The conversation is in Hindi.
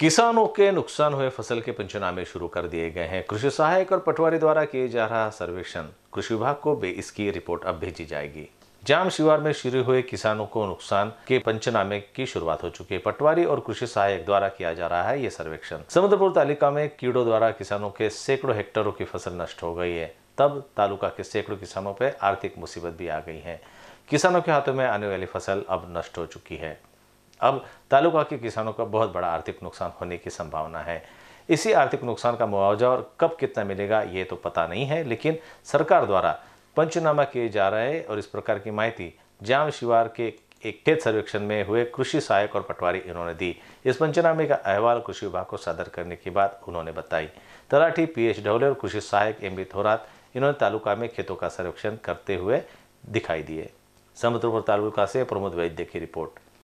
किसानों के नुकसान हुए फसल के पंचनामे शुरू कर दिए गए हैं कृषि सहायक और पटवारी द्वारा किए जा रहा सर्वेक्षण कृषि विभाग को भी इसकी रिपोर्ट अब भेजी जाएगी जाम शिवार में शुरू हुए किसानों को नुकसान के पंचनामे की शुरुआत हो चुकी है पटवारी और कृषि सहायक द्वारा किया जा रहा है ये सर्वेक्षण समुद्रपुर तालिका में कीड़ों द्वारा किसानों के सैकड़ों हेक्टेरों की फसल नष्ट हो गई है तब तालुका के सैकड़ों किसानों पर आर्थिक मुसीबत भी आ गई है किसानों के हाथों में आने वाली फसल अब नष्ट हो चुकी है अब तालुका के किसानों का बहुत बड़ा आर्थिक नुकसान होने की संभावना है इसी आर्थिक नुकसान का मुआवजा और कब कितना मिलेगा ये तो पता नहीं है लेकिन सरकार द्वारा पंचनामा किए जा रहे और इस प्रकार की माहिती जाम शिवार के एक खेत सर्वेक्षण में हुए कृषि सहायक और पटवारी इन्होंने दी इस पंचनामे का अहवाल कृषि विभाग को सादर करने की बात उन्होंने बताई तलाठी पी एच ढोले और कृषि सहायक एम बी थोरात इन्होंने तालुका में खेतों का सर्वेक्षण करते हुए दिखाई दिए समुद्रपुर तालुका से प्रमोद वैद्य की रिपोर्ट